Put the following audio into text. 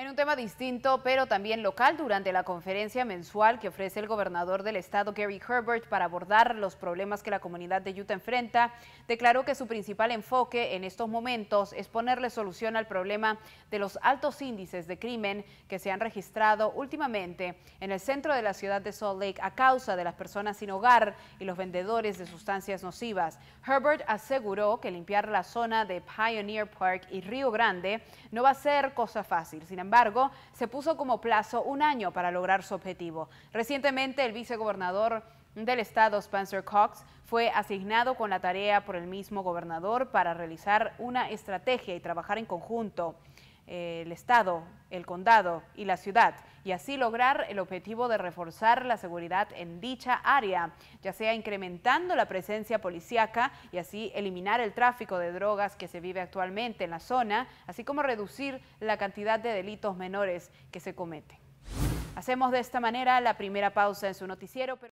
En un tema distinto, pero también local, durante la conferencia mensual que ofrece el gobernador del estado, Gary Herbert, para abordar los problemas que la comunidad de Utah enfrenta, declaró que su principal enfoque en estos momentos es ponerle solución al problema de los altos índices de crimen que se han registrado últimamente en el centro de la ciudad de Salt Lake a causa de las personas sin hogar y los vendedores de sustancias nocivas. Herbert aseguró que limpiar la zona de Pioneer Park y Río Grande no va a ser cosa fácil. Sin sin embargo, se puso como plazo un año para lograr su objetivo. Recientemente, el vicegobernador del estado, Spencer Cox, fue asignado con la tarea por el mismo gobernador para realizar una estrategia y trabajar en conjunto el Estado, el condado y la ciudad, y así lograr el objetivo de reforzar la seguridad en dicha área, ya sea incrementando la presencia policiaca y así eliminar el tráfico de drogas que se vive actualmente en la zona, así como reducir la cantidad de delitos menores que se cometen. Hacemos de esta manera la primera pausa en su noticiero.